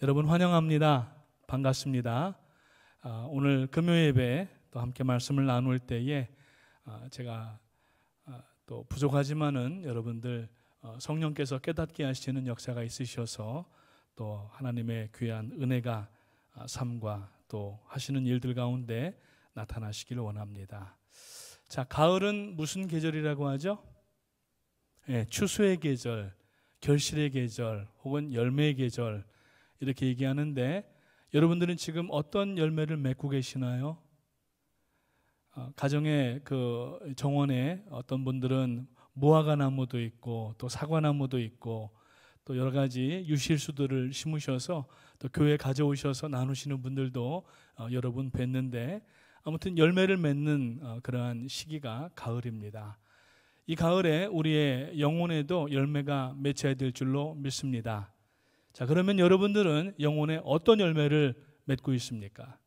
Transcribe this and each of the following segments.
여러분 환영합니다. 반갑습니다. 아, 오늘 금요 예배 또 함께 말씀을 나눌 때에 아, 제가 아, 또 부족하지만은 여러분들 어, 성령께서 깨닫게 하시는 역사가 있으셔서 또 하나님의 귀한 은혜가 삶과 또 하시는 일들 가운데 나타나시기를 원합니다. 자, 가을은 무슨 계절이라고 하죠? 예, 추수의 계절, 결실의 계절, 혹은 열매의 계절, 이렇게 얘기하는데 여러분들은 지금 어떤 열매를 맺고 계시나요? 어, 가정의 그 정원에 어떤 분들은 무화과 나무도 있고 또 사과 나무도 있고 또 여러 가지 유실수들을 심으셔서 또 교회 가져오셔서 나누시는 분들도 어, 여러 분 뵀는데 아무튼 열매를 맺는 어, 그러한 시기가 가을입니다. 이 가을에 우리의 영혼에도 열매가 맺혀야 될 줄로 믿습니다. 자, 그러면 여러분들은 영혼에 어떤 열매를 맺고 있습니까?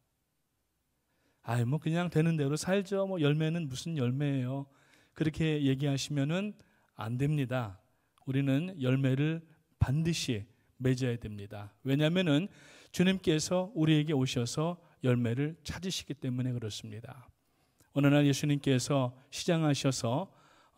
아이, 뭐 그냥 되는 대로 살죠. 뭐 열매는 무슨 열매예요. 그렇게 얘기하시면은 안 됩니다. 우리는 열매를 반드시 맺어야 됩니다. 왜냐면은 주님께서 우리에게 오셔서 열매를 찾으시기 때문에 그렇습니다. 어느 날 예수님께서 시장하셔서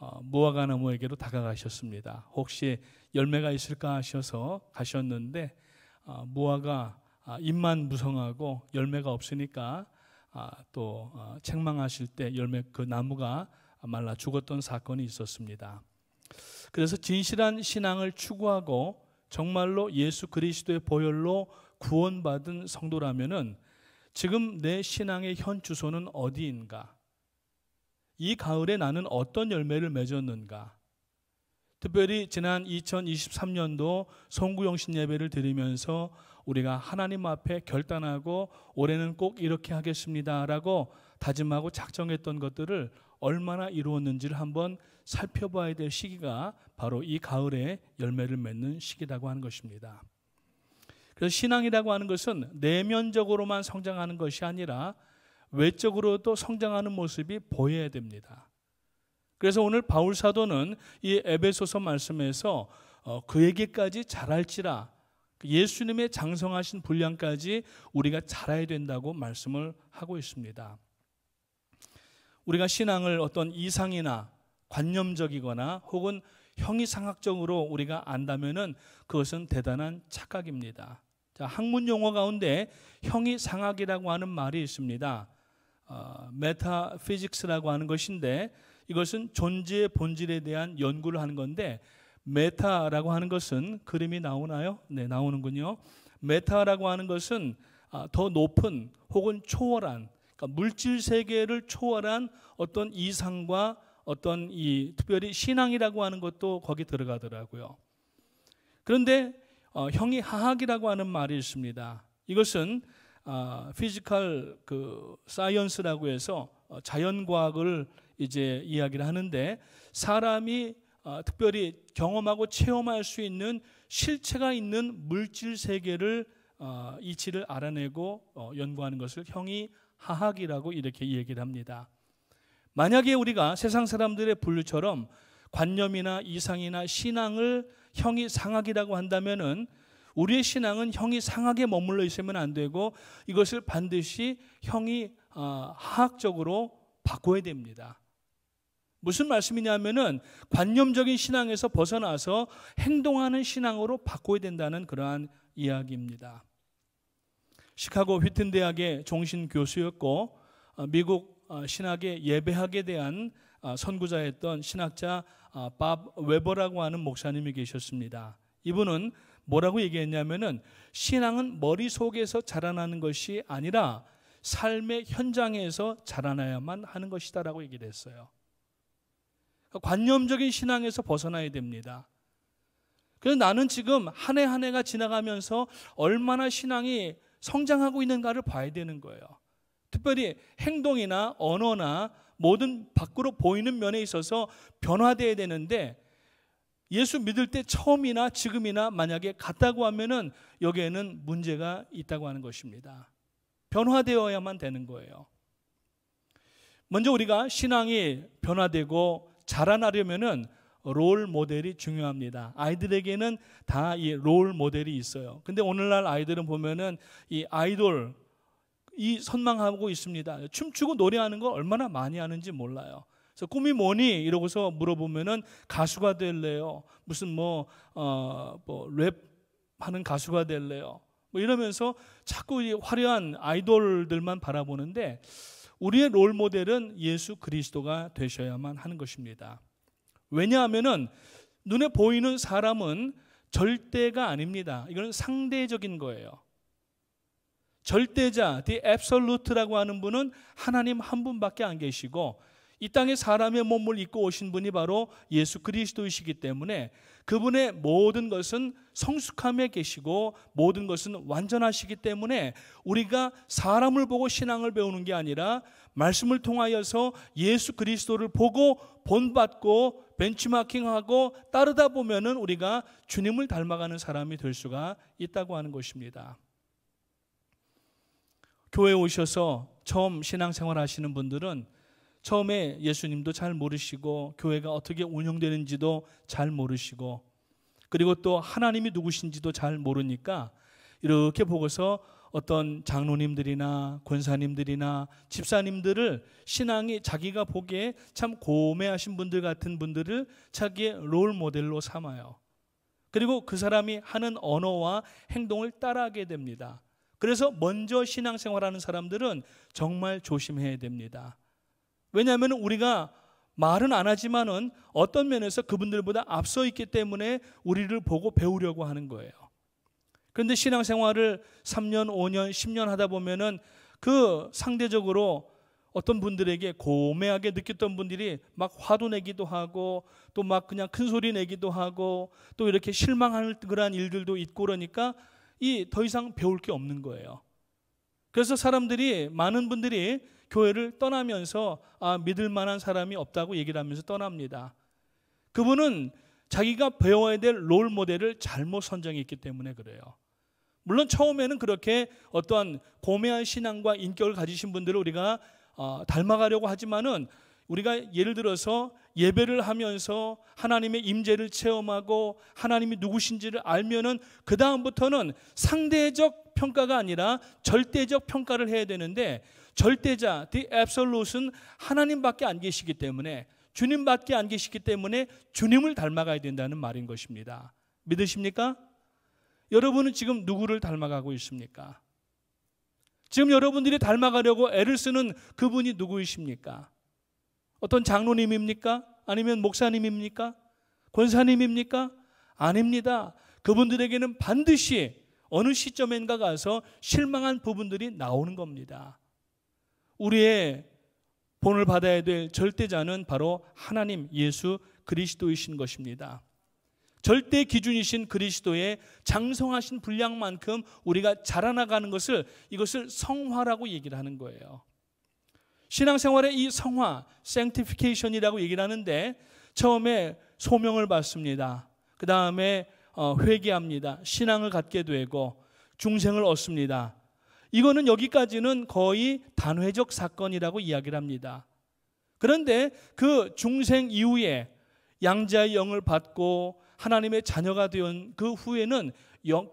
어, 무화과 나무에게로 다가가셨습니다. 혹시 열매가 있을까 하셔서 가셨는데 어, 무화과 잎만 아, 무성하고 열매가 없으니까 아, 또 어, 책망하실 때 열매 그 나무가 말라 죽었던 사건이 있었습니다. 그래서 진실한 신앙을 추구하고 정말로 예수 그리스도의 보혈로 구원받은 성도라면은 지금 내 신앙의 현 주소는 어디인가? 이 가을에 나는 어떤 열매를 맺었는가? 특별히 지난 2023년도 송구영신 예배를 드리면서 우리가 하나님 앞에 결단하고 올해는 꼭 이렇게 하겠습니다라고 다짐하고 작정했던 것들을 얼마나 이루었는지를 한번 살펴봐야 될 시기가 바로 이 가을에 열매를 맺는 시기라고 하는 것입니다. 그래서 신앙이라고 하는 것은 내면적으로만 성장하는 것이 아니라 외적으로도 성장하는 모습이 보여야 됩니다. 그래서 오늘 바울 사도는 이 에베소서 말씀에서 어, 그에게까지 잘할지라 그 예수님의 장성하신 분량까지 우리가 자라야 된다고 말씀을 하고 있습니다. 우리가 신앙을 어떤 이상이나 관념적이거나 혹은 형이상학적으로 우리가 안다면은 그것은 대단한 착각입니다. 자, 학문 용어 가운데 형이상학이라고 하는 말이 있습니다. 어, 메타피직스라고 하는 것인데 이것은 존재의 본질에 대한 연구를 하는 건데 메타라고 하는 것은 그림이 나오나요? 네, 나오는군요. 메타라고 하는 것은 아, 더 높은 혹은 초월한 그러니까 물질 세계를 초월한 어떤 이상과 어떤 이 특별히 신앙이라고 하는 것도 거기 들어가더라고요. 그런데 어, 형이 하학이라고 하는 말이 있습니다. 이것은 아, 피지컬 그 사이언스라고 해서 어, 자연과학을 이제 이야기를 하는데 사람이 아, 특별히 경험하고 체험할 수 있는 실체가 있는 물질 세계를 아, 이치를 알아내고 어, 연구하는 것을 형이 하학이라고 이렇게 얘기를 합니다. 만약에 우리가 세상 사람들의 분류처럼 관념이나 이상이나 신앙을 형이 상학이라고 한다면은 우리의 신앙은 형이 상하게 머물러 있으면 안 되고 이것을 반드시 형이 하학적으로 아, 바꿔야 됩니다. 무슨 말씀이냐면은 관념적인 신앙에서 벗어나서 행동하는 신앙으로 바꿔야 된다는 그러한 이야기입니다. 시카고 휘튼 대학의 종신 교수였고 아, 미국 아, 신학의 예배학에 대한 선구자였던 신학자 밥 웨버라고 하는 목사님이 계셨습니다. 이분은 뭐라고 얘기했냐면은 신앙은 머릿속에서 자라나는 것이 아니라 삶의 현장에서 자라나야만 하는 것이다라고 얘기를 했어요. 그러니까 관념적인 신앙에서 벗어나야 됩니다. 그래서 나는 지금 한 해한 한 해가 지나가면서 얼마나 신앙이 성장하고 있는가를 봐야 되는 거예요. 특별히 행동이나 언어나 모든 밖으로 보이는 면에 있어서 변화돼야 되는데 예수 믿을 때 처음이나 지금이나 만약에 같다고 하면은 여기에는 문제가 있다고 하는 것입니다. 변화되어야만 되는 거예요. 먼저 우리가 신앙이 변화되고 자라나려면은 롤 모델이 중요합니다. 아이들에게는 다 이 롤 모델이 있어요. 근데 오늘날 아이들은 보면은 이 아이돌 이 선망하고 있습니다. 춤추고 노래하는 거 얼마나 많이 하는지 몰라요. 그래서 꿈이 뭐니? 이러고서 물어보면은 가수가 될래요. 무슨 뭐, 어, 뭐, 랩 하는 가수가 될래요. 뭐 이러면서 자꾸 화려한 아이돌들만 바라보는데 우리의 롤 모델은 예수 그리스도가 되셔야만 하는 것입니다. 왜냐하면은 눈에 보이는 사람은 절대가 아닙니다. 이건 상대적인 거예요. 절대자, the absolute라고 하는 분은 하나님 한 분밖에 안 계시고 이 땅에 사람의 몸을 입고 오신 분이 바로 예수 그리스도이시기 때문에 그분의 모든 것은 성숙함에 계시고 모든 것은 완전하시기 때문에 우리가 사람을 보고 신앙을 배우는 게 아니라 말씀을 통하여서 예수 그리스도를 보고 본받고 벤치마킹하고 따르다 보면은 우리가 주님을 닮아가는 사람이 될 수가 있다고 하는 것입니다. 교회에 오셔서 처음 신앙생활 하시는 분들은 처음에 예수님도 잘 모르시고 교회가 어떻게 운영되는지도 잘 모르시고 그리고 또 하나님이 누구신지도 잘 모르니까 이렇게 보고서 어떤 장로님들이나 권사님들이나 집사님들을 신앙이 자기가 보기에 참 고매하신 분들 같은 분들을 자기의 롤 모델로 삼아요. 그리고 그 사람이 하는 언어와 행동을 따라하게 됩니다. 그래서 먼저 신앙생활하는 사람들은 정말 조심해야 됩니다. 왜냐하면 우리가 말은 안 하지만은 어떤 면에서 그분들보다 앞서 있기 때문에 우리를 보고 배우려고 하는 거예요. 그런데 신앙생활을 3년, 5년, 10년 하다 보면은 그 상대적으로 어떤 분들에게 고매하게 느꼈던 분들이 막 화도 내기도 하고 또 막 그냥 큰 소리 내기도 하고 또 이렇게 실망하 그런 일들도 있고 그러니까 이 더 이상 배울 게 없는 거예요. 그래서 사람들이 많은 분들이 교회를 떠나면서 아, 믿을 만한 사람이 없다고 얘기를 하면서 떠납니다. 그분은 자기가 배워야 될 롤 모델을 잘못 선정했기 때문에 그래요. 물론 처음에는 그렇게 어떠 고매한 신앙과 인격을 가지신 분들을 우리가 어, 닮아가려고 하지만은 우리가 예를 들어서 예배를 하면서 하나님의 임재를 체험하고 하나님이 누구신지를 알면은 그 다음부터는 상대적 평가가 아니라 절대적 평가를 해야 되는데 절대자, the absolute은 하나님밖에 안 계시기 때문에 주님밖에 안 계시기 때문에 주님을 닮아가야 된다는 말인 것입니다. 믿으십니까? 여러분은 지금 누구를 닮아가고 있습니까? 지금 여러분들이 닮아가려고 애를 쓰는 그분이 누구이십니까? 어떤 장로님입니까? 아니면 목사님입니까? 권사님입니까? 아닙니다. 그분들에게는 반드시 어느 시점인가 가서 실망한 부분들이 나오는 겁니다. 우리의 본을 받아야 될 절대자는 바로 하나님 예수 그리스도이신 것입니다. 절대 기준이신 그리스도의 장성하신 분량만큼 우리가 자라나가는 것을 이것을 성화라고 얘기를 하는 거예요. 신앙생활의 이 성화, sanctification이라고 얘기를 하는데 처음에 소명을 받습니다. 그 다음에 어, 회개합니다. 신앙을 갖게 되고 중생을 얻습니다. 이거는 여기까지는 거의 단회적 사건이라고 이야기를 합니다. 그런데 그 중생 이후에 양자의 영을 받고 하나님의 자녀가 된 그 후에는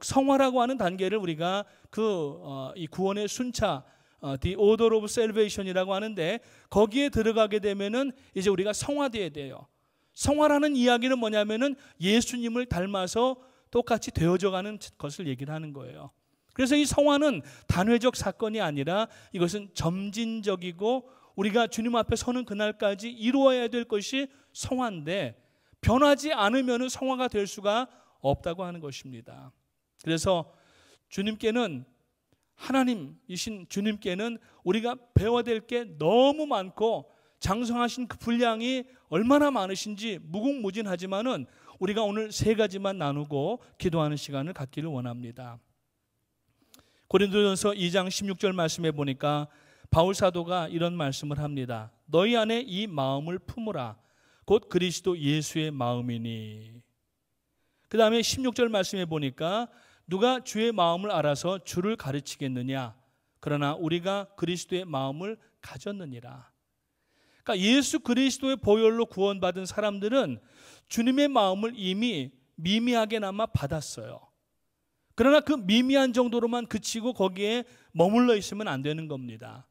성화라고 하는 단계를 우리가 그이 어, 구원의 순차 어, The Order of Salvation이라고 하는데 거기에 들어가게 되면은 이제 우리가 성화돼야 돼요. 성화라는 이야기는 뭐냐면은 예수님을 닮아서 똑같이 되어져가는 것을 얘기를 하는 거예요. 그래서 이 성화는 단회적 사건이 아니라 이것은 점진적이고 우리가 주님 앞에 서는 그날까지 이루어야 될 것이 성화인데 변하지 않으면 성화가 될 수가 없다고 하는 것입니다. 그래서 주님께는 하나님이신 주님께는 우리가 배워야 될 게 너무 많고 장성하신 그 분량이 얼마나 많으신지 무궁무진하지만은 우리가 오늘 세 가지만 나누고 기도하는 시간을 갖기를 원합니다. 고린도전서 2장 16절 말씀해 보니까 바울 사도가 이런 말씀을 합니다. 너희 안에 이 마음을 품으라. 곧 그리스도 예수의 마음이니. 그 다음에 16절 말씀해 보니까 누가 주의 마음을 알아서 주를 가르치겠느냐. 그러나 우리가 그리스도의 마음을 가졌느니라. 그러니까 예수 그리스도의 보혈로 구원받은 사람들은 주님의 마음을 이미 미미하게나마 받았어요. 그러나 그 미미한 정도로만 그치고 거기에 머물러 있으면 안 되는 겁니다.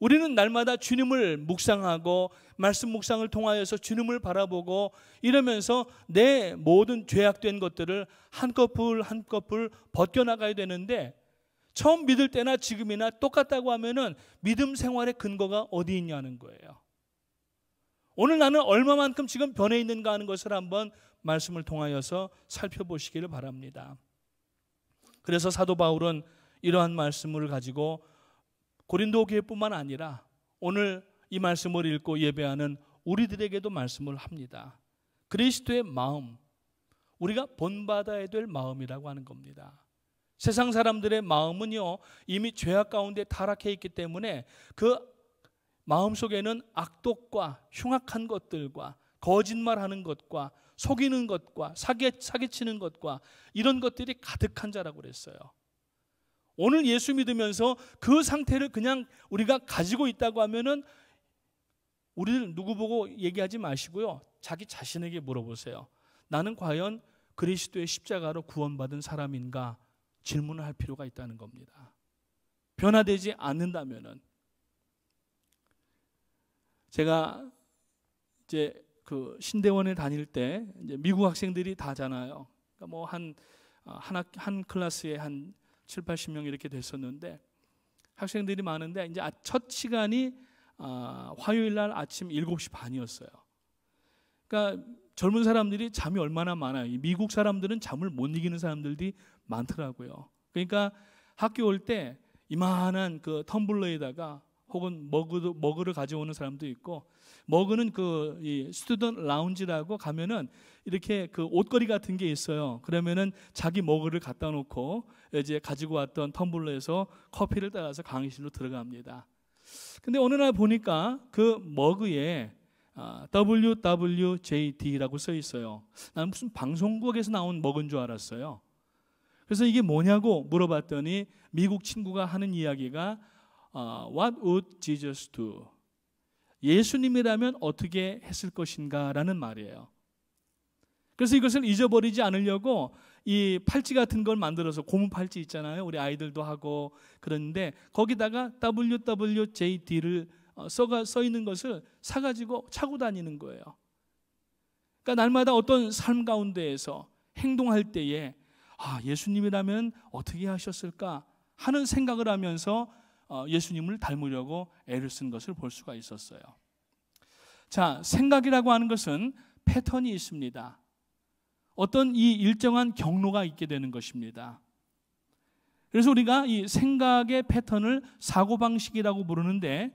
우리는 날마다 주님을 묵상하고 말씀 묵상을 통하여서 주님을 바라보고 이러면서 내 모든 죄악된 것들을 한꺼풀 한꺼풀 벗겨나가야 되는데 처음 믿을 때나 지금이나 똑같다고 하면은 믿음 생활의 근거가 어디 있냐는 거예요. 오늘 나는 얼마만큼 지금 변해 있는가 하는 것을 한번 말씀을 통하여서 살펴보시기를 바랍니다. 그래서 사도 바울은 이러한 말씀을 가지고 고린도 교회뿐만 아니라 오늘 이 말씀을 읽고 예배하는 우리들에게도 말씀을 합니다. 그리스도의 마음, 우리가 본받아야 될 마음이라고 하는 겁니다. 세상 사람들의 마음은요, 이미 죄악 가운데 타락해 있기 때문에 그 마음 속에는 악독과 흉악한 것들과 거짓말하는 것과 속이는 것과 사기, 사기치는 것과 이런 것들이 가득한 자라고 그랬어요. 오늘 예수 믿으면서 그 상태를 그냥 우리가 가지고 있다고 하면은 우리는 누구 보고 얘기하지 마시고요. 자기 자신에게 물어보세요. 나는 과연 그리스도의 십자가로 구원받은 사람인가 질문을 할 필요가 있다는 겁니다. 변화되지 않는다면은 제가 이제 그 신대원에 다닐 때 이제 미국 학생들이 다잖아요. 그러니까 뭐한한한 아, 클래스에 한 7, 80명 이렇게 됐었는데 학생들이 많은데 이제 아, 첫 시간이 아, 화요일 날 아침 7시 반이었어요. 그러니까 젊은 사람들이 잠이 얼마나 많아요. 미국 사람들은 잠을 못 이기는 사람들이 많더라고요. 그러니까 학교 올 때 이만한 그 텀블러에다가 혹은 머그도, 머그를 가져오는 사람도 있고 머그는 그 이 스튜던 라운지라고 가면은 이렇게 그 옷걸이 같은 게 있어요. 그러면은 자기 머그를 갖다 놓고 이제 가지고 왔던 텀블러에서 커피를 따라서 강의실로 들어갑니다. 근데 어느 날 보니까 그 머그에 아, WWJD라고 써 있어요. 나는 무슨 방송국에서 나온 먹은 줄 알았어요. 그래서 이게 뭐냐고 물어봤더니 미국 친구가 하는 이야기가 아, What would Jesus do? 예수님이라면 어떻게 했을 것인가라는 말이에요. 그래서 이것을 잊어버리지 않으려고 이 팔찌 같은 걸 만들어서 고무 팔찌 있잖아요. 우리 아이들도 하고 그런데 거기다가 WWJD를 어, 써가 써 있는 것을 사가지고 차고 다니는 거예요. 그러니까 날마다 어떤 삶 가운데에서 행동할 때에 아 예수님이라면 어떻게 하셨을까 하는 생각을 하면서 어, 예수님을 닮으려고 애를 쓴 것을 볼 수가 있었어요. 자, 생각이라고 하는 것은 패턴이 있습니다. 어떤 이 일정한 경로가 있게 되는 것입니다. 그래서 우리가 이 생각의 패턴을 사고방식이라고 부르는데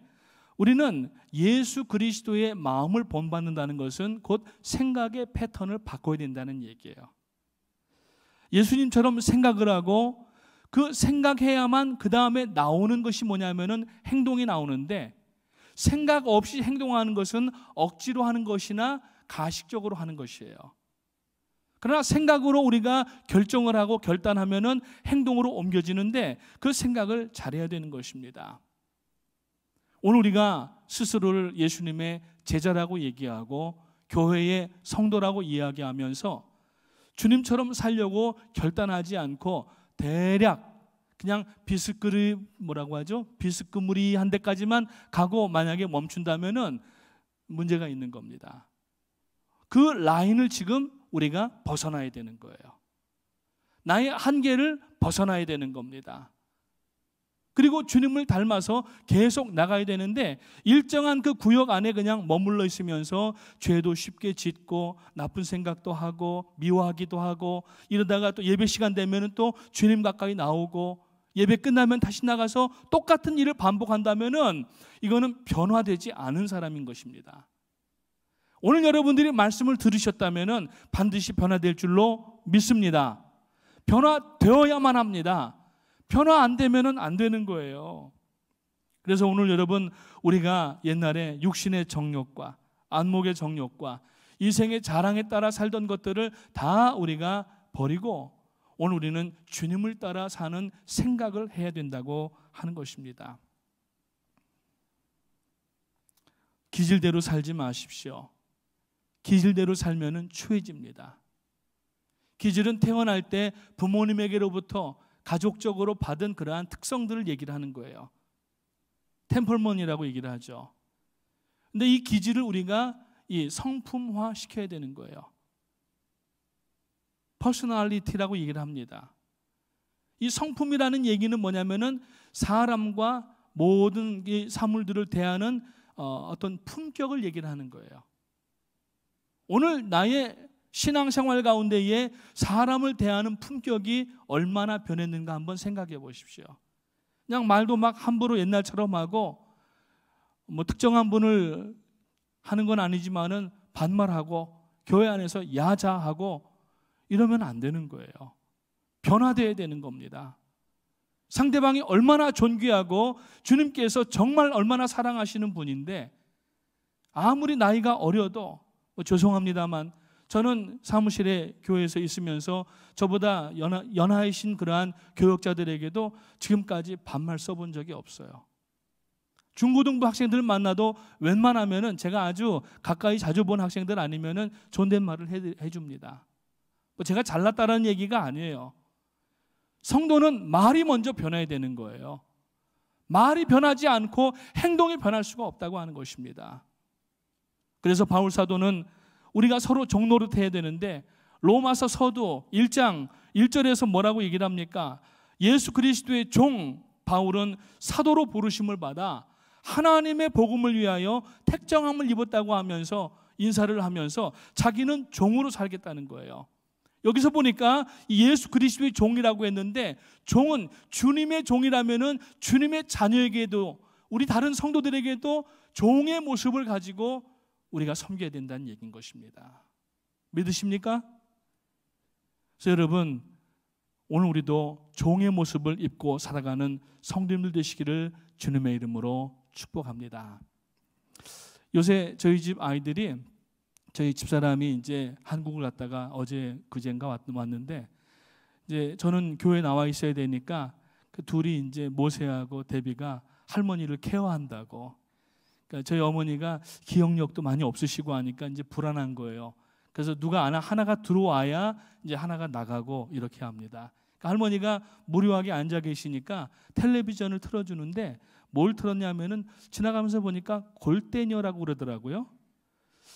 우리는 예수 그리스도의 마음을 본받는다는 것은 곧 생각의 패턴을 바꿔야 된다는 얘기예요. 예수님처럼 생각을 하고 그 생각해야만 그 다음에 나오는 것이 뭐냐면은 행동이 나오는데 생각 없이 행동하는 것은 억지로 하는 것이나 가식적으로 하는 것이에요. 그러나 생각으로 우리가 결정을 하고 결단하면은 행동으로 옮겨지는데 그 생각을 잘해야 되는 것입니다. 오늘 우리가 스스로를 예수님의 제자라고 얘기하고 교회의 성도라고 이야기하면서 주님처럼 살려고 결단하지 않고 대략 그냥 비스그를 뭐라고 하죠? 비스그물이한 대까지만 가고 만약에 멈춘다면은 문제가 있는 겁니다. 그 라인을 지금 우리가 벗어나야 되는 거예요. 나의 한계를 벗어나야 되는 겁니다. 그리고 주님을 닮아서 계속 나가야 되는데 일정한 그 구역 안에 그냥 머물러 있으면서 죄도 쉽게 짓고 나쁜 생각도 하고 미워하기도 하고 이러다가 또 예배 시간 되면또 주님 가까이 나오고 예배 끝나면 다시 나가서 똑같은 일을 반복한다면은 이거는 변화되지 않은 사람인 것입니다. 오늘 여러분들이 말씀을 들으셨다면은 반드시 변화될 줄로 믿습니다. 변화되어야만 합니다. 변화 안 되면은 안 되는 거예요. 그래서 오늘 여러분 우리가 옛날에 육신의 정욕과 안목의 정욕과 이생의 자랑에 따라 살던 것들을 다 우리가 버리고 오늘 우리는 주님을 따라 사는 생각을 해야 된다고 하는 것입니다. 기질대로 살지 마십시오. 기질대로 살면은 추해집니다. 기질은 태어날 때 부모님에게로부터 가족적으로 받은 그러한 특성들을 얘기를 하는 거예요. 템플먼이라고 얘기를 하죠. 근데 이 기질을 우리가 이 성품화 시켜야 되는 거예요. 퍼스널리티라고 얘기를 합니다. 이 성품이라는 얘기는 뭐냐면은 사람과 모든 이 사물들을 대하는 어, 어떤 품격을 얘기를 하는 거예요. 오늘 나의 신앙생활 가운데에 사람을 대하는 품격이 얼마나 변했는가 한번 생각해 보십시오. 그냥 말도 막 함부로 옛날처럼 하고 뭐 특정한 분을 하는 건 아니지만은 반말하고 교회 안에서 야자하고 이러면 안 되는 거예요. 변화돼야 되는 겁니다. 상대방이 얼마나 존귀하고 주님께서 정말 얼마나 사랑하시는 분인데 아무리 나이가 어려도 뭐 죄송합니다만 저는 사무실에 교회에서 있으면서 저보다 연하, 연하이신 그러한 교역자들에게도 지금까지 반말 써본 적이 없어요. 중고등부 학생들 을 만나도 웬만하면은 제가 아주 가까이 자주 본 학생들 아니면은 존댓말을 해, 해줍니다. 뭐 제가 잘났다는 얘기가 아니에요. 성도는 말이 먼저 변해야 되는 거예요. 말이 변하지 않고 행동이 변할 수가 없다고 하는 것입니다. 그래서 바울 사도는 우리가 서로 종노릇해야 되는데 로마서 서도 1장 1절에서 뭐라고 얘기를 합니까? 예수 그리스도의 종 바울은 사도로 부르심을 받아 하나님의 복음을 위하여 택정함을 입었다고 하면서 인사를 하면서 자기는 종으로 살겠다는 거예요. 여기서 보니까 예수 그리스도의 종이라고 했는데 종은 주님의 종이라면은 주님의 자녀에게도 우리 다른 성도들에게도 종의 모습을 가지고 우리가 섬겨야 된다는 얘기인 것입니다. 믿으십니까? 그래서 여러분 오늘 우리도 종의 모습을 입고 살아가는 성도님들 되시기를 주님의 이름으로 축복합니다. 요새 저희 집 아이들이 저희 집사람이 이제 한국을 갔다가 어제 그젠가 왔는데 이제 저는 교회 나와 있어야 되니까 그 둘이 이제 모세하고 데비가 할머니를 케어한다고 그러니까 저희 어머니가 기억력도 많이 없으시고 하니까 이제 불안한 거예요. 그래서 누가 하나 하나가 들어와야 이제 하나가 나가고 이렇게 합니다. 그러니까 할머니가 무료하게 앉아 계시니까 텔레비전을 틀어주는데 뭘 틀었냐면은 지나가면서 보니까 골대녀라고 그러더라고요.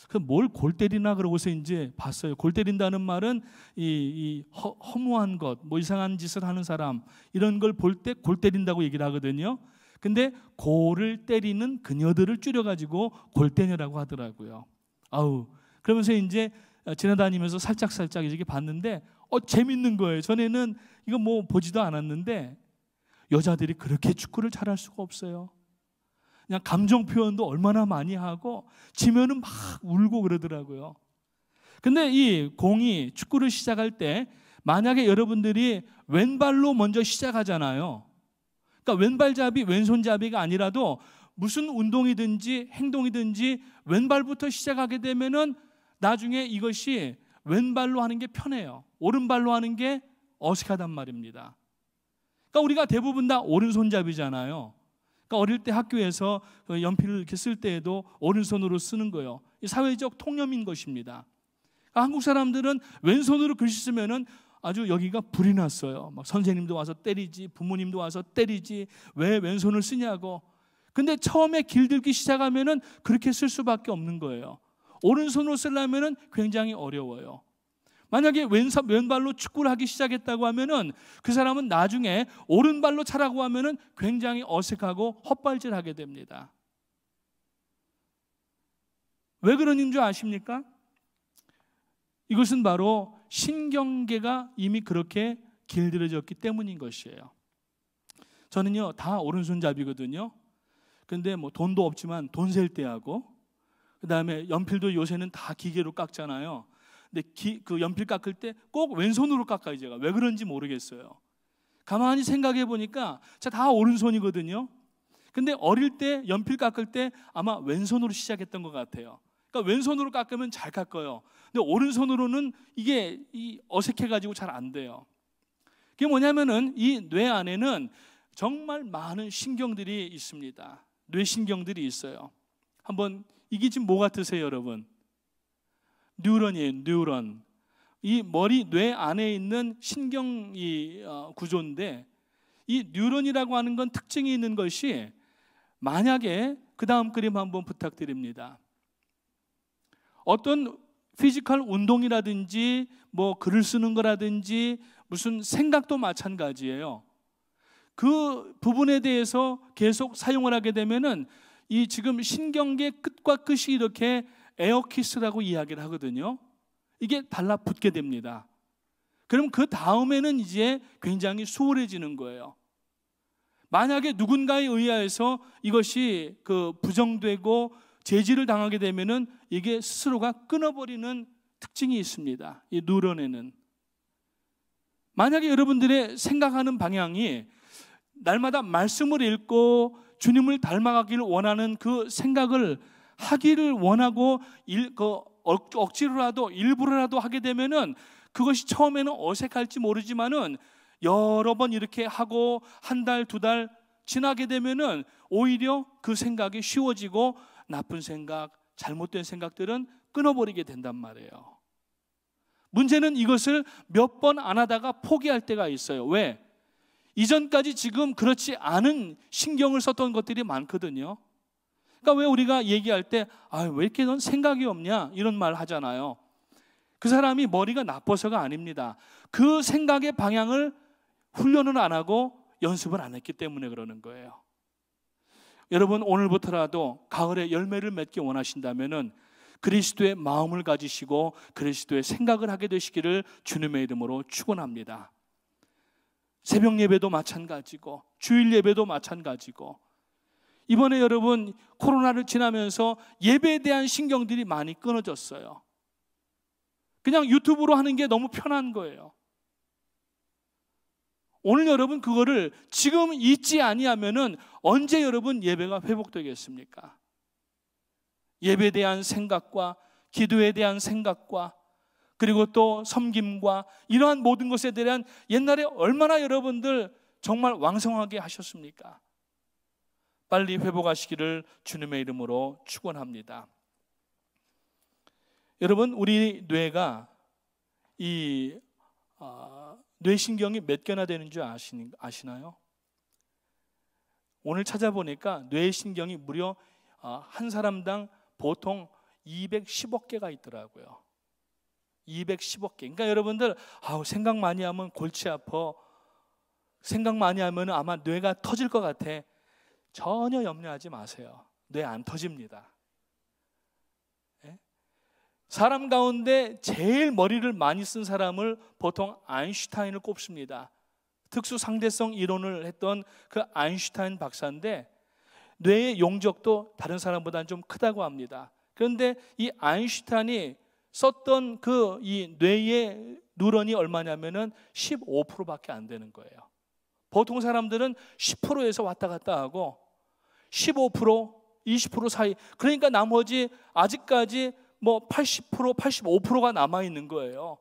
그 뭘 골때리나 그러고서 이제 봤어요. 골때린다는 말은 이, 이 허, 무한 것, 뭐 이상한 짓을 하는 사람 이런 걸 볼 때 골때린다고 얘기를 하거든요. 근데 골을 때리는 그녀들을 줄여가지고 골대녀라고 하더라고요. 아우. 그러면서 이제 어, 지나다니면서 살짝살짝 이렇게 봤는데, 어, 재밌는 거예요. 전에는 이거 뭐 보지도 않았는데, 여자들이 그렇게 축구를 잘할 수가 없어요. 그냥 감정 표현도 얼마나 많이 하고, 지면은 막 울고 그러더라고요. 근데 이 공이 축구를 시작할 때, 만약에 여러분들이 왼발로 먼저 시작하잖아요. 그러니까 왼발잡이, 왼손잡이가 아니라도 무슨 운동이든지 행동이든지 왼발부터 시작하게 되면은 나중에 이것이 왼발로 하는 게 편해요. 오른발로 하는 게 어색하단 말입니다. 그러니까 우리가 대부분 다 오른손잡이잖아요. 그러니까 어릴 때 학교에서 그 연필을 이렇게 쓸 때에도 오른손으로 쓰는 거예요. 사회적 통념인 것입니다. 그러니까 한국 사람들은 왼손으로 글씨 쓰면은 아주 여기가 불이 났어요. 막 선생님도 와서 때리지, 부모님도 와서 때리지, 왜 왼손을 쓰냐고. 근데 처음에 길들기 시작하면은 그렇게 쓸 수밖에 없는 거예요. 오른손으로 쓰려면은 굉장히 어려워요. 만약에 왼손 왼발로 축구를 하기 시작했다고 하면은 그 사람은 나중에 오른발로 차라고 하면은 굉장히 어색하고 헛발질하게 됩니다. 왜 그런인 줄 아십니까? 이것은 바로 신경계가 이미 그렇게 길들여졌기 때문인 것이에요. 저는요 다 오른손잡이거든요. 근데 뭐 돈도 없지만 돈 셀 때 하고 그 다음에 연필도 요새는 다 기계로 깎잖아요. 근데 기, 그 연필 깎을 때 꼭 왼손으로 깎아요 제가 왜 그런지 모르겠어요. 가만히 생각해 보니까 다 오른손이거든요. 근데 어릴 때 연필 깎을 때 아마 왼손으로 시작했던 것 같아요. 그러니까 왼손으로 깎으면 잘 깎아요. 근데 오른손으로는 이게 어색해가지고 잘 안 돼요. 그게 뭐냐면은 이 뇌 안에는 정말 많은 신경들이 있습니다. 뇌신경들이 있어요. 한번 이게 지금 뭐 같으세요, 여러분? 뉴런이에요, 뉴런. 이 머리 뇌 안에 있는 신경이 어, 구조인데 이 뉴런이라고 하는 건 특징이 있는 것이 만약에 그 다음 그림 한번 부탁드립니다. 어떤 피지컬 운동이라든지 뭐 글을 쓰는 거라든지 무슨 생각도 마찬가지예요. 그 부분에 대해서 계속 사용을 하게 되면은 이 지금 신경계 끝과 끝이 이렇게 에어키스라고 이야기를 하거든요. 이게 달라붙게 됩니다. 그럼 그 다음에는 이제 굉장히 수월해지는 거예요. 만약에 누군가에 의하여서 이것이 그 부정되고 제지를 당하게 되면은 이게 스스로가 끊어버리는 특징이 있습니다. 이 누러내는. 만약에 여러분들의 생각하는 방향이 날마다 말씀을 읽고 주님을 닮아가기를 원하는 그 생각을 하기를 원하고 일, 그 억지로라도 일부러라도 하게 되면은 그것이 처음에는 어색할지 모르지만은 여러 번 이렇게 하고 한 달, 두 달 지나게 되면은 오히려 그 생각이 쉬워지고 나쁜 생각, 잘못된 생각들은 끊어버리게 된단 말이에요. 문제는 이것을 몇 번 안 하다가 포기할 때가 있어요. 왜? 이전까지 지금 그렇지 않은 신경을 썼던 것들이 많거든요. 그러니까 왜 우리가 얘기할 때, 아, 왜 이렇게 넌 생각이 없냐? 이런 말 하잖아요. 그 사람이 머리가 나빠서가 아닙니다. 그 생각의 방향을 훈련을 안 하고 연습을 안 했기 때문에 그러는 거예요. 여러분 오늘부터라도 가을에 열매를 맺기 원하신다면은 그리스도의 마음을 가지시고 그리스도의 생각을 하게 되시기를 주님의 이름으로 축원합니다. 새벽 예배도 마찬가지고 주일 예배도 마찬가지고 이번에 여러분 코로나를 지나면서 예배에 대한 신경들이 많이 끊어졌어요. 그냥 유튜브로 하는 게 너무 편한 거예요. 오늘 여러분 그거를 지금 잊지 아니하면은 언제 여러분 예배가 회복되겠습니까? 예배에 대한 생각과 기도에 대한 생각과 그리고 또 섬김과 이러한 모든 것에 대한 옛날에 얼마나 여러분들 정말 왕성하게 하셨습니까? 빨리 회복하시기를 주님의 이름으로 축원합니다. 여러분 우리 뇌가 이 어, 뇌신경이 몇 개나 되는 줄아시 아시나요? 오늘 찾아보니까 뇌신경이 무려 아, 한 사람당 보통 210억 개가 있더라고요. 210억 개. 그러니까 여러분들 아우 생각 많이 하면 골치 아파. 생각 많이 하면 아마 뇌가 터질 것 같아. 전혀 염려하지 마세요. 뇌 안 터집니다. 사람 가운데 제일 머리를 많이 쓴 사람을 보통 아인슈타인을 꼽습니다. 특수 상대성 이론을 했던 그 아인슈타인 박사인데 뇌의 용적도 다른 사람보다는 좀 크다고 합니다. 그런데 이 아인슈타인이 썼던 그 이 뇌의 누런이 얼마냐면은 15%밖에 안 되는 거예요. 보통 사람들은 10%에서 왔다 갔다 하고 15%, 20% 사이. 그러니까 나머지 아직까지 뭐 80%, 85%가 남아 있는 거예요.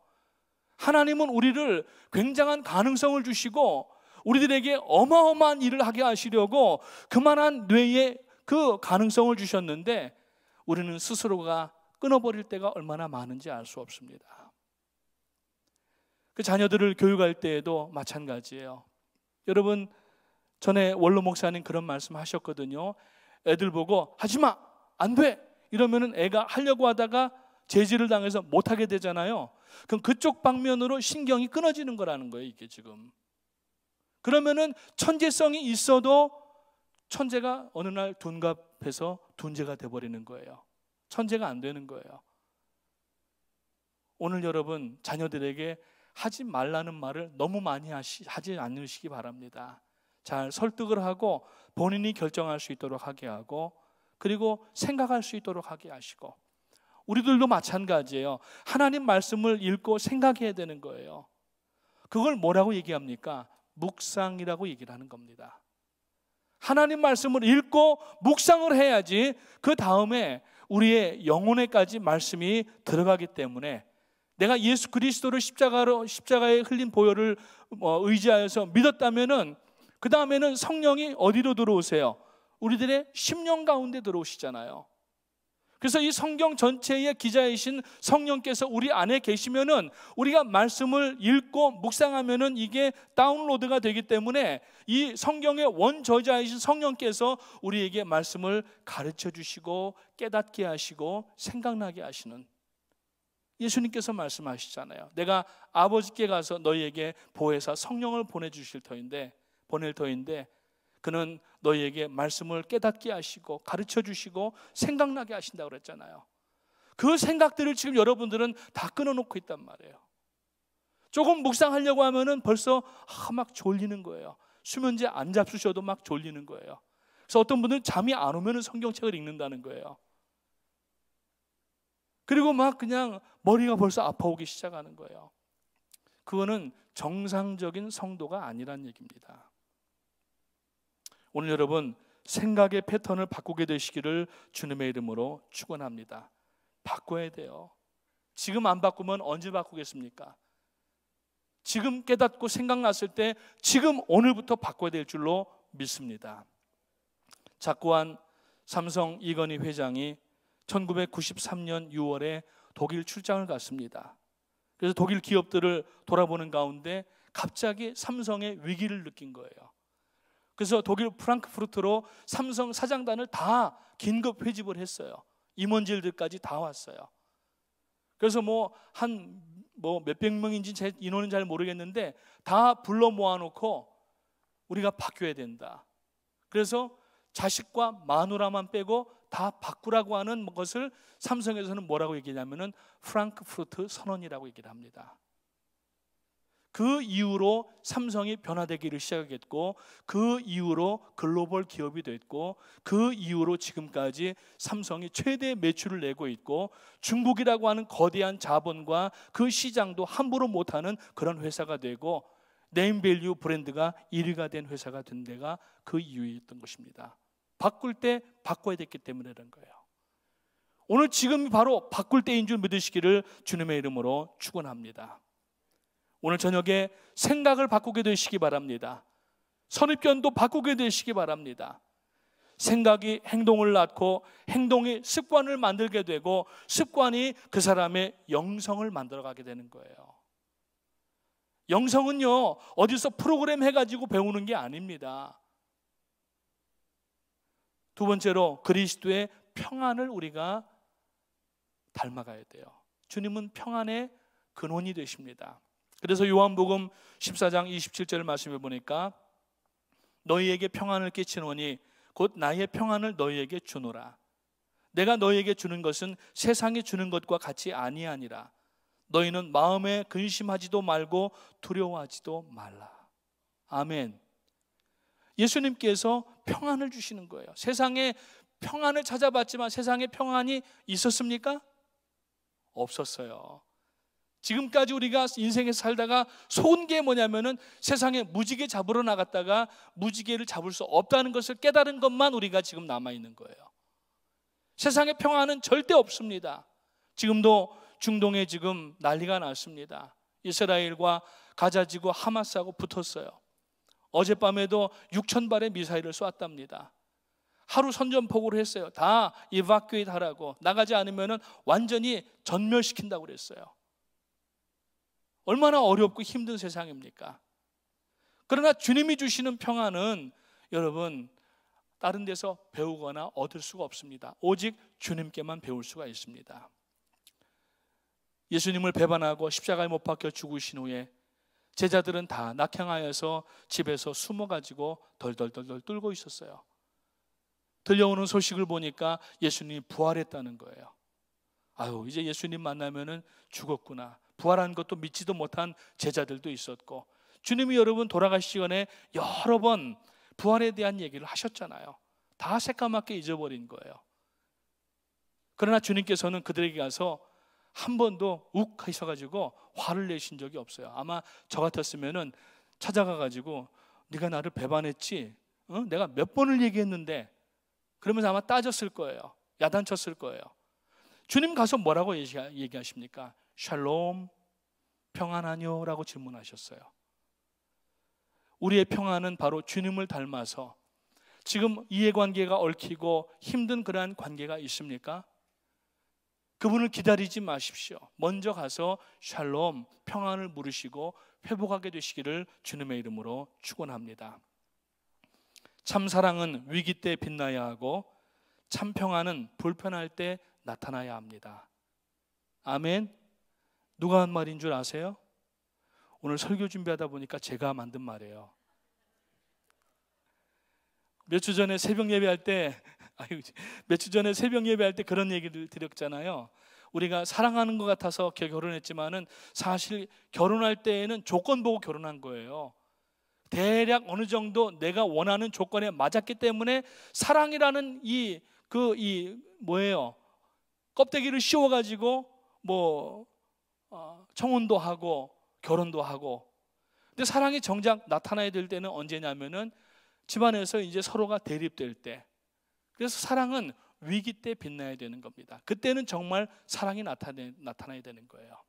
하나님은 우리를 굉장한 가능성을 주시고 우리들에게 어마어마한 일을 하게 하시려고 그만한 뇌에 그 가능성을 주셨는데 우리는 스스로가 끊어버릴 때가 얼마나 많은지 알 수 없습니다. 그 자녀들을 교육할 때에도 마찬가지예요. 여러분, 전에 원로 목사님 그런 말씀 하셨거든요. 애들 보고 하지 마! 안 돼! 이러면은 애가 하려고 하다가 제지를 당해서 못 하게 되잖아요. 그럼 그쪽 방면으로 신경이 끊어지는 거라는 거예요, 이게 지금. 그러면은 천재성이 있어도 천재가 어느 날 둔갑해서 둔재가 돼 버리는 거예요. 천재가 안 되는 거예요. 오늘 여러분 자녀들에게 하지 말라는 말을 너무 많이 하시, 하지 않으시기 바랍니다. 잘 설득을 하고 본인이 결정할 수 있도록 하게 하고 그리고 생각할 수 있도록 하게 하시고 우리들도 마찬가지예요. 하나님 말씀을 읽고 생각해야 되는 거예요. 그걸 뭐라고 얘기합니까? 묵상이라고 얘기를 하는 겁니다. 하나님 말씀을 읽고 묵상을 해야지 그 다음에 우리의 영혼에까지 말씀이 들어가기 때문에 내가 예수 그리스도를 십자가로 십자가에 흘린 보혈을 어, 의지하여서 믿었다면은 그 다음에는 성령이 어디로 들어오세요? 우리들의 심령 가운데 들어오시잖아요. 그래서 이 성경 전체의 기자이신 성령께서 우리 안에 계시면은 우리가 말씀을 읽고 묵상하면은 이게 다운로드가 되기 때문에 이 성경의 원 저자이신 성령께서 우리에게 말씀을 가르쳐 주시고 깨닫게 하시고 생각나게 하시는 예수님께서 말씀하시잖아요. 내가 아버지께 가서 너희에게 보혜사 성령을 보내 주실 터인데 보낼 터인데 그는 너희에게 말씀을 깨닫게 하시고 가르쳐 주시고 생각나게 하신다고 그랬잖아요. 그 생각들을 지금 여러분들은 다 끊어놓고 있단 말이에요. 조금 묵상하려고 하면은 벌써 아, 막 졸리는 거예요. 수면제 안 잡수셔도 막 졸리는 거예요. 그래서 어떤 분들은 잠이 안 오면은 성경책을 읽는다는 거예요. 그리고 막 그냥 머리가 벌써 아파오기 시작하는 거예요. 그거는 정상적인 성도가 아니란 얘기입니다. 오늘 여러분 생각의 패턴을 바꾸게 되시기를 주님의 이름으로 축원합니다. 바꿔야 돼요. 지금 안 바꾸면 언제 바꾸겠습니까? 지금 깨닫고 생각났을 때 지금 오늘부터 바꿔야 될 줄로 믿습니다. 작고한 삼성 이건희 회장이 1993년 6월에 독일 출장을 갔습니다. 그래서 독일 기업들을 돌아보는 가운데 갑자기 삼성의 위기를 느낀 거예요. 그래서 독일 프랑크푸르트로 삼성 사장단을 다 긴급 회집을 했어요. 임원질들까지 다 왔어요. 그래서 뭐 한뭐 뭐 몇백 명인지 제 인원은 잘 모르겠는데 다 불러 모아놓고 우리가 바뀌어야 된다. 그래서 자식과 마누라만 빼고 다 바꾸라고 하는 것을 삼성에서는 뭐라고 얘기냐면은 프랑크푸르트 선언이라고 얘기를 합니다. 그 이후로 삼성이 변화되기를 시작했고 그 이후로 글로벌 기업이 됐고 그 이후로 지금까지 삼성이 최대 매출을 내고 있고 중국이라고 하는 거대한 자본과 그 시장도 함부로 못하는 그런 회사가 되고 네임밸류 브랜드가 1위가 된 회사가 된 데가 그 이유였던 것입니다. 바꿀 때 바꿔야 됐기 때문이라는 거예요. 오늘 지금 바로 바꿀 때인 줄 믿으시기를 주님의 이름으로 축원합니다. 오늘 저녁에 생각을 바꾸게 되시기 바랍니다. 선입견도 바꾸게 되시기 바랍니다. 생각이 행동을 낳고 행동이 습관을 만들게 되고 습관이 그 사람의 영성을 만들어가게 되는 거예요. 영성은요, 어디서 프로그램 해가지고 배우는 게 아닙니다. 두 번째로 그리스도의 평안을 우리가 닮아가야 돼요. 주님은 평안의 근원이 되십니다. 그래서 요한복음 14장 27절 말씀해 보니까 너희에게 평안을 끼치노니 곧 나의 평안을 너희에게 주노라. 내가 너희에게 주는 것은 세상이 주는 것과 같이 아니하니라. 너희는 마음에 근심하지도 말고 두려워하지도 말라. 아멘. 예수님께서 평안을 주시는 거예요. 세상에 평안을 찾아봤지만 세상에 평안이 있었습니까? 없었어요. 지금까지 우리가 인생에 살다가 속은 게 뭐냐면은 세상에 무지개 잡으러 나갔다가 무지개를 잡을 수 없다는 것을 깨달은 것만 우리가 지금 남아 있는 거예요. 세상의 평화는 절대 없습니다. 지금도 중동에 지금 난리가 났습니다. 이스라엘과 가자지구 하마스하고 붙었어요. 어젯밤에도 6천 발의 미사일을 쏘았답니다. 하루 선전포고를 했어요. 다이바에 하라고 나가지 않으면 완전히 전멸시킨다고 그랬어요. 얼마나 어렵고 힘든 세상입니까? 그러나 주님이 주시는 평안은 여러분 다른 데서 배우거나 얻을 수가 없습니다. 오직 주님께만 배울 수가 있습니다. 예수님을 배반하고 십자가에 못 박혀 죽으신 후에 제자들은 다 낙향하여서 집에서 숨어 가지고 덜덜덜덜 떨고 있었어요. 들려오는 소식을 보니까 예수님이 부활했다는 거예요. 아유, 이제 예수님 만나면은 죽었구나. 부활한 것도 믿지도 못한 제자들도 있었고 주님이 여러분 돌아가시 기전에 여러 번 부활에 대한 얘기를 하셨잖아요. 다 새까맣게 잊어버린 거예요. 그러나 주님께서는 그들에게 가서 한 번도 욱 하셔가지고 화를 내신 적이 없어요. 아마 저 같았으면은 찾아가가지고 네가 나를 배반했지? 어? 내가 몇 번을 얘기했는데 그러면서 아마 따졌을 거예요. 야단쳤을 거예요. 주님 가서 뭐라고 얘기하십니까? 샬롬, 평안하뇨라고 질문하셨어요. 우리의 평안은 바로 주님을 닮아서 지금 이해관계가 얽히고 힘든 그러한 관계가 있습니까? 그분을 기다리지 마십시오. 먼저 가서 샬롬, 평안을 물으시고 회복하게 되시기를 주님의 이름으로 축원합니다. 참 사랑은 위기 때 빛나야 하고 참 평안은 불편할 때 나타나야 합니다. 아멘. 누가 한 말인 줄 아세요? 오늘 설교 준비하다 보니까 제가 만든 말이에요. 몇 주 전에 새벽 예배할 때 아유 몇 주 전에 새벽 예배할 때 그런 얘기를 드렸잖아요. 우리가 사랑하는 것 같아서 결혼했지만은 사실 결혼할 때에는 조건 보고 결혼한 거예요. 대략 어느 정도 내가 원하는 조건에 맞았기 때문에 사랑이라는 이 그이 그이 뭐예요? 껍데기를 씌워 가지고 뭐 어, 청혼도 하고 결혼도 하고 근데 사랑이 정작 나타나야 될 때는 언제냐면은 집안에서 이제 서로가 대립될 때 그래서 사랑은 위기 때 빛나야 되는 겁니다. 그때는 정말 사랑이 나타내, 나타나야 되는 거예요.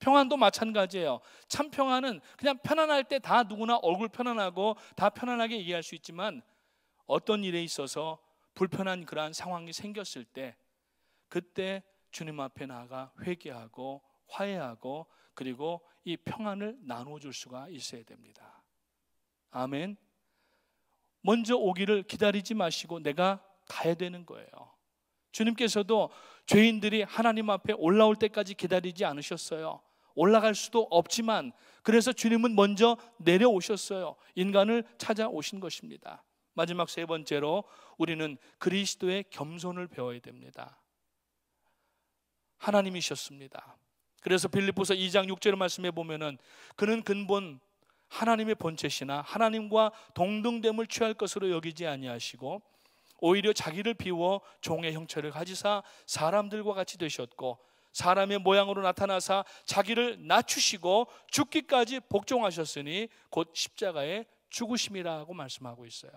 평안도 마찬가지예요. 참 평안은 그냥 편안할 때 다 누구나 얼굴 편안하고 다 편안하게 얘기할수 있지만 어떤 일에 있어서 불편한 그러한 상황이 생겼을 때 그때 주님 앞에 나가 회개하고 화해하고 그리고 이 평안을 나눠줄 수가 있어야 됩니다. 아멘. 먼저 오기를 기다리지 마시고 내가 가야 되는 거예요. 주님께서도 죄인들이 하나님 앞에 올라올 때까지 기다리지 않으셨어요. 올라갈 수도 없지만 그래서 주님은 먼저 내려오셨어요. 인간을 찾아오신 것입니다. 마지막 세 번째로 우리는 그리스도의 겸손을 배워야 됩니다. 하나님이셨습니다. 그래서 빌립보서 2장 6절 을 말씀해 보면은 그는 근본 하나님의 본체시나 하나님과 동등됨을 취할 것으로 여기지 아니하시고 오히려 자기를 비워 종의 형체를 가지사 사람들과 같이 되셨고 사람의 모양으로 나타나사 자기를 낮추시고 죽기까지 복종하셨으니 곧 십자가에 죽으심이라고 말씀하고 있어요.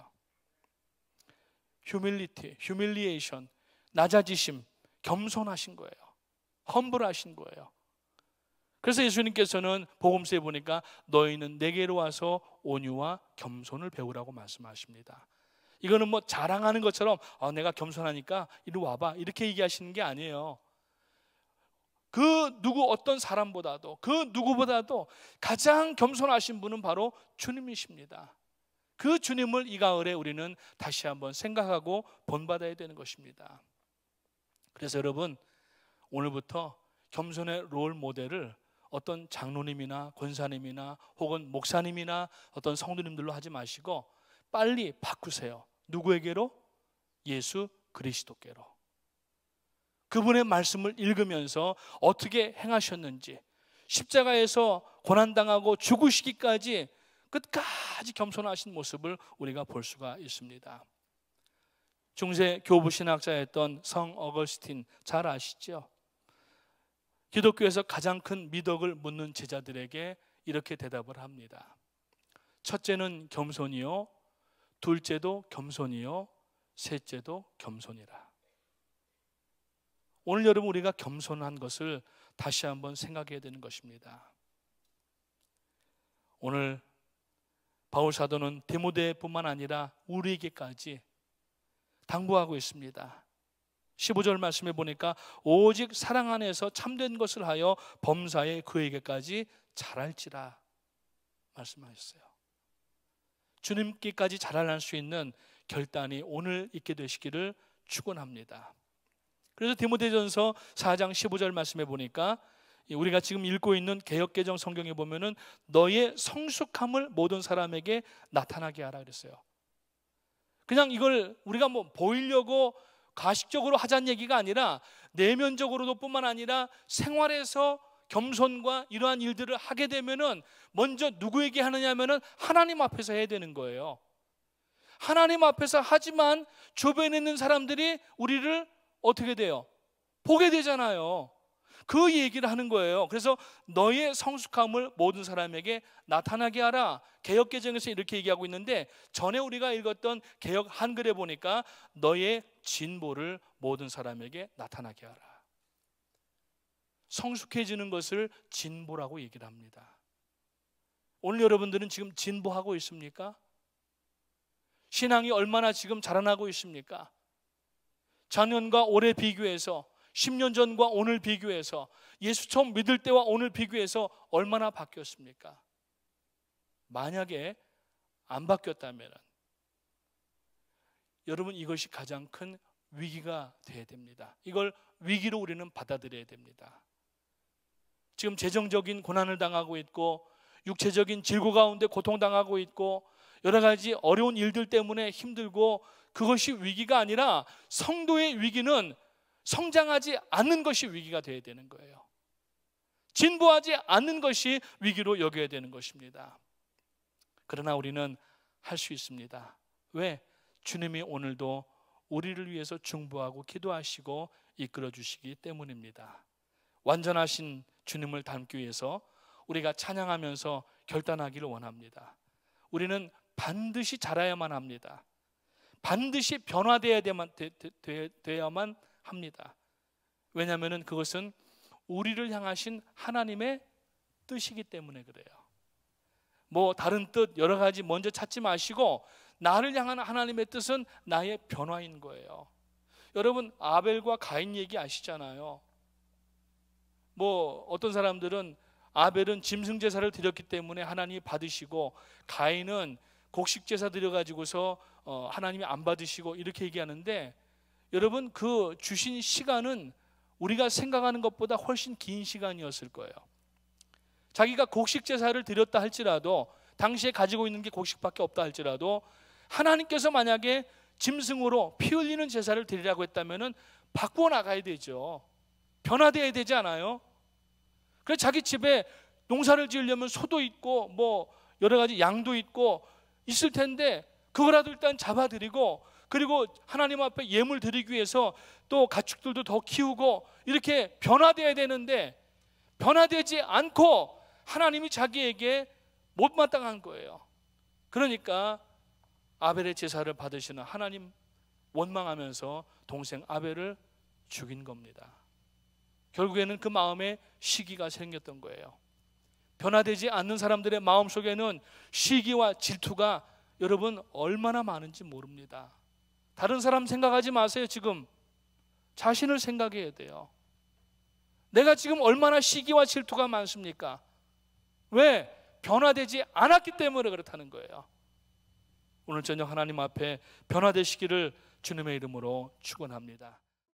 휴밀리티, 휴밀리에이션, 낮아지심, 겸손하신 거예요. 험불하신 거예요. 그래서 예수님께서는 복음서에 보니까 너희는 내게로 와서 온유와 겸손을 배우라고 말씀하십니다. 이거는 뭐 자랑하는 것처럼 아, 내가 겸손하니까 이리 와봐 이렇게 얘기하시는 게 아니에요. 그 누구 어떤 사람보다도 그 누구보다도 가장 겸손하신 분은 바로 주님이십니다. 그 주님을 이 가을에 우리는 다시 한번 생각하고 본받아야 되는 것입니다. 그래서 여러분 오늘부터 겸손의 롤 모델을 어떤 장로님이나 권사님이나 혹은 목사님이나 어떤 성도님들로 하지 마시고 빨리 바꾸세요. 누구에게로? 예수 그리스도께로. 그분의 말씀을 읽으면서 어떻게 행하셨는지 십자가에서 고난당하고 죽으시기까지 끝까지 겸손하신 모습을 우리가 볼 수가 있습니다. 중세 교부 신학자였던 성 어거스틴 잘 아시죠? 기독교에서 가장 큰 미덕을 묻는 제자들에게 이렇게 대답을 합니다. 첫째는 겸손이요. 둘째도 겸손이요. 셋째도 겸손이라. 오늘 여러분 우리가 겸손한 것을 다시 한번 생각해야 되는 것입니다. 오늘 바울 사도는 데모데뿐만 아니라 우리에게까지 당부하고 있습니다. 15절 말씀에 보니까 오직 사랑 안에서 참된 것을 하여 범사에 그에게까지 자랄지라 말씀하셨어요. 주님께까지 자랄 수 있는 결단이 오늘 있게 되시기를 축원합니다. 그래서 디모데전서 4장 15절 말씀에 보니까 우리가 지금 읽고 있는 개혁개정 성경에 보면은 너의 성숙함을 모든 사람에게 나타나게 하라 그랬어요. 그냥 이걸 우리가 뭐 보이려고 가식적으로 하자는 얘기가 아니라 내면적으로도 뿐만 아니라 생활에서 겸손과 이러한 일들을 하게 되면은 먼저 누구에게 하느냐면은 하나님 앞에서 해야 되는 거예요. 하나님 앞에서 하지만 주변에 있는 사람들이 우리를 어떻게 돼요? 보게 되잖아요. 그 얘기를 하는 거예요. 그래서 너의 성숙함을 모든 사람에게 나타나게 하라. 개혁 개정에서 이렇게 얘기하고 있는데 전에 우리가 읽었던 개혁 한글에 보니까 너의 진보를 모든 사람에게 나타나게 하라. 성숙해지는 것을 진보라고 얘기를 합니다. 오늘 여러분들은 지금 진보하고 있습니까? 신앙이 얼마나 지금 자라나고 있습니까? 작년과 올해 비교해서 10년 전과 오늘 비교해서 예수 처음 믿을 때와 오늘 비교해서 얼마나 바뀌었습니까? 만약에 안 바뀌었다면 여러분 이것이 가장 큰 위기가 돼야 됩니다. 이걸 위기로 우리는 받아들여야 됩니다. 지금 재정적인 고난을 당하고 있고 육체적인 질고 가운데 고통당하고 있고 여러 가지 어려운 일들 때문에 힘들고 그것이 위기가 아니라 성도의 위기는 성장하지 않는 것이 위기가 되어야 되는 거예요. 진보하지 않는 것이 위기로 여겨야 되는 것입니다. 그러나 우리는 할 수 있습니다. 왜? 주님이 오늘도 우리를 위해서 중보하고 기도하시고 이끌어 주시기 때문입니다. 완전하신 주님을 닮기 위해서 우리가 찬양하면서 결단하기를 원합니다. 우리는 반드시 자라야만 합니다. 반드시 변화되야만 되어야만 합니다. 왜냐하면 그것은 우리를 향하신 하나님의 뜻이기 때문에 그래요. 뭐 다른 뜻 여러 가지 먼저 찾지 마시고 나를 향한 하나님의 뜻은 나의 변화인 거예요. 여러분 아벨과 가인 얘기 아시잖아요. 뭐 어떤 사람들은 아벨은 짐승 제사를 드렸기 때문에 하나님이 받으시고 가인은 곡식 제사 드려 가지고서 어, 하나님이 안 받으시고 이렇게 얘기하는데 여러분 그 주신 시간은 우리가 생각하는 것보다 훨씬 긴 시간이었을 거예요. 자기가 곡식 제사를 드렸다 할지라도 당시에 가지고 있는 게 곡식밖에 없다 할지라도 하나님께서 만약에 짐승으로 피 흘리는 제사를 드리라고 했다면은 바꾸어 나가야 되죠. 변화돼야 되지 않아요? 그래서 자기 집에 농사를 지으려면 소도 있고 뭐 여러 가지 양도 있고 있을 텐데 그거라도 일단 잡아드리고 그리고 하나님 앞에 예물 드리기 위해서 또 가축들도 더 키우고 이렇게 변화되어야 되는데 변화되지 않고 하나님이 자기에게 못마땅한 거예요. 그러니까 아벨의 제사를 받으시는 하나님 원망하면서 동생 아벨을 죽인 겁니다. 결국에는 그 마음에 시기가 생겼던 거예요. 변화되지 않는 사람들의 마음 속에는 시기와 질투가 여러분 얼마나 많은지 모릅니다. 다른 사람 생각하지 마세요, 지금. 자신을 생각해야 돼요. 내가 지금 얼마나 시기와 질투가 많습니까? 왜? 변화되지 않았기 때문에 그렇다는 거예요. 오늘 저녁 하나님 앞에 변화되시기를 주님의 이름으로 축원합니다.